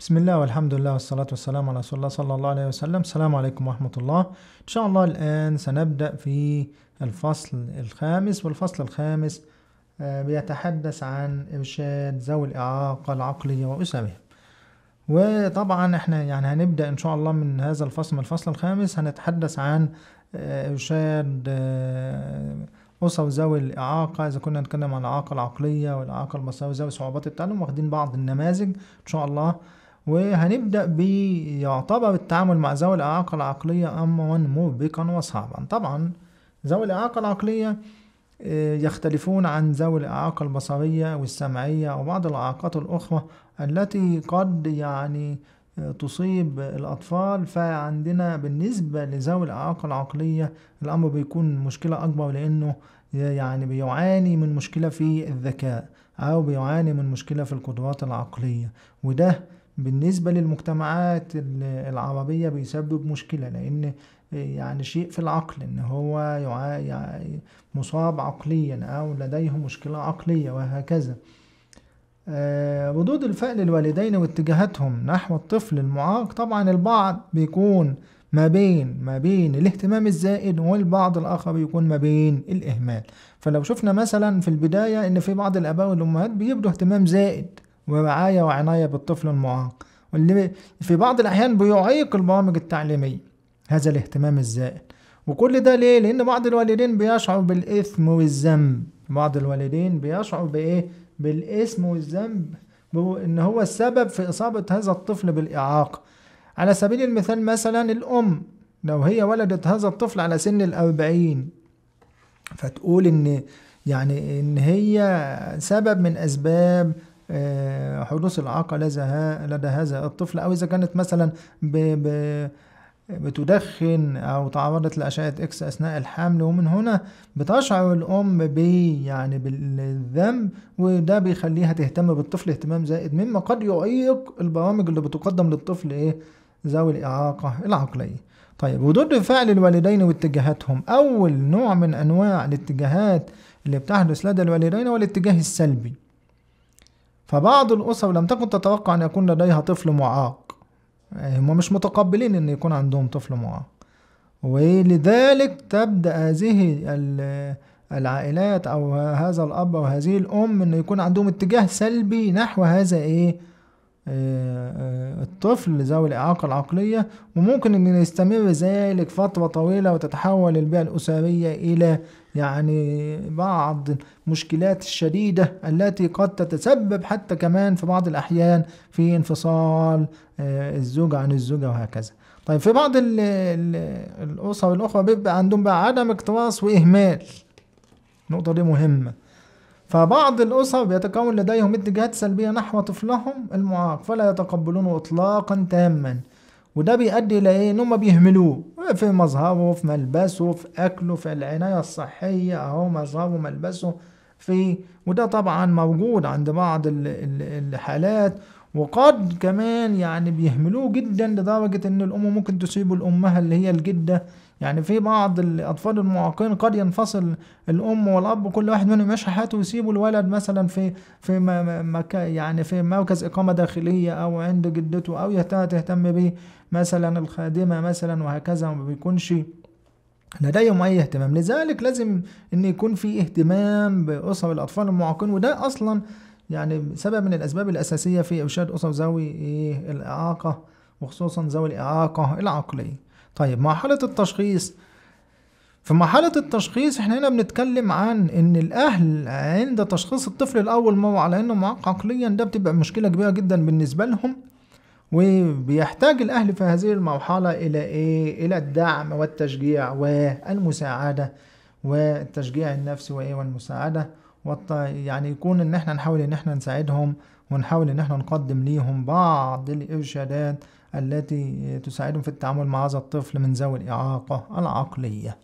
بسم الله والحمد لله والصلاة والسلام على رسول الله صلى الله عليه وسلم السلام عليكم ورحمة الله إن شاء الله الآن سنبدأ في الفصل الخامس والفصل الخامس آه، بيتحدث عن إرشاد ذوي الإعاقة العقلية وأسرهم وطبعا احنا يعني هنبدأ إن شاء الله من هذا الفصل من الفصل الخامس هنتحدث عن آه، إرشاد آه، أسر ذوي الإعاقة إذا كنا نتكلم عن الإعاقة العقلية والإعاقة البصرية وذوي صعوبات التعلم واخدين بعض النماذج إن شاء الله وهنبدأ بيعتبر التعامل مع ذوي الإعاقة العقلية أمرا مربكا وصعبا طبعا ذوي الإعاقة العقلية آه، يختلفون عن ذوي الإعاقة البصرية والسمعية وبعض الإعاقات الأخرى التي قد يعني آه، تصيب الأطفال فعندنا بالنسبة لذوي الإعاقة العقلية الأمر بيكون مشكلة أكبر لأنه آه، يعني بيعاني من مشكلة في الذكاء أو بيعاني من مشكلة في القدرات العقلية وده بالنسبة للمجتمعات العربية بيسبب مشكلة لأن آه، يعني شيء في العقل إن هو مصاب عقليا أو لديه مشكلة عقلية وهكذا آه، ردود الفعل الوالدين واتجاهاتهم نحو الطفل المعاق طبعا البعض بيكون ما بين ما بين الاهتمام الزائد والبعض الاخر بيكون ما بين الاهمال فلو شفنا مثلا في البدايه ان في بعض الاباء والامهات بيبدوا اهتمام زائد ورعاية وعناية بالطفل المعاق واللي في بعض الأحيان بيعيق البرامج التعليمية هذا الاهتمام الزائد وكل ده ليه؟ لأن بعض الوالدين بيشعروا بالإثم والذنب بعض الوالدين بيشعروا بإيه؟ بالإثم والذنب إن هو السبب في إصابة هذا الطفل بالإعاقة على سبيل المثال مثلا الأم لو هي ولدت هذا الطفل على سن الأربعين فتقول إن يعني إن هي سبب من أسباب آه، حدوث الإعاقة لدى هذا الطفل أو إذا كانت مثلا ب ب بتدخن أو تعرضت لأشعة إكس أثناء الحمل ومن هنا بتشعر الأم ب يعني بالذنب وده بيخليها تهتم بالطفل اهتمام زائد مما قد يعيق البرامج اللي بتقدم للطفل إيه ذوي الإعاقة العقلية طيب ودود فعل الوالدين واتجاهاتهم أول نوع من أنواع الاتجاهات اللي بتحدث لدى الوالدين هو الاتجاه السلبي فبعض الأسر لم تكن تتوقع أن يكون لديها طفل معاق يعني هم مش متقبلين أن يكون عندهم طفل معاق ولذلك تبدأ هذه العائلات أو هذا الأب أو هذه الأم أن يكون عندهم اتجاه سلبي نحو هذا إيه آه، آه، الطفل ذوي الإعاقة العقلية وممكن أن يستمر ذلك فترة طويلة وتتحول البيئة الأسرية إلى يعني بعض المشكلات الشديدة التي قد تتسبب حتى كمان في بعض الأحيان في انفصال آه، الزوج عن الزوجة وهكذا طيب في بعض الأسر الأخرى بيبقى عندهم بقى عدم اكتراث وإهمال النقطة دي مهمة فبعض الأسر بيتكون لديهم اتجاهات سلبية نحو طفلهم المعاق فلا يتقبلونه إطلاقا تاما وده بيؤدي إلى إيه؟ إن هما بيهملوه في مظهره في ملبسه في أكله في العناية الصحية أهو مظهره ملبسه في وده طبعا موجود عند بعض الحالات وقد كمان يعني بيهملوه جدا لدرجة إن الأم ممكن تسيبه الأمها اللي هي الجدة يعني في بعض الأطفال المعاقين قد ينفصل الأم والأب كل واحد منهم يعيش حياته ويسيبوا الولد مثلا في في مكان يعني في مركز إقامة داخلية أو عند جدته أو تهتم به مثلا الخادمة مثلا وهكذا وما بيكونش لديهم اي اهتمام لذلك لازم ان يكون في اهتمام باسر الاطفال المعاقين وده اصلا يعني سبب من الاسباب الاساسيه في ارشاد اسر ذوي إيه، الاعاقه وخصوصا ذوي الاعاقه العقليه طيب مرحلة التشخيص في مرحلة التشخيص احنا هنا بنتكلم عن ان الاهل عند تشخيص الطفل الاول ما هو على انه معاق عقليا ده بتبقى مشكلة كبيرة جدا بالنسبة لهم وبيحتاج الاهل في هذه المرحلة الى ايه الى الدعم والتشجيع والمساعدة والتشجيع النفسي وايه والمساعدة يعني يكون ان احنا نحاول ان احنا نساعدهم ونحاول ان احنا نقدم ليهم بعض الارشادات التي تساعدهم في التعامل مع هذا الطفل من ذوي الاعاقه العقليه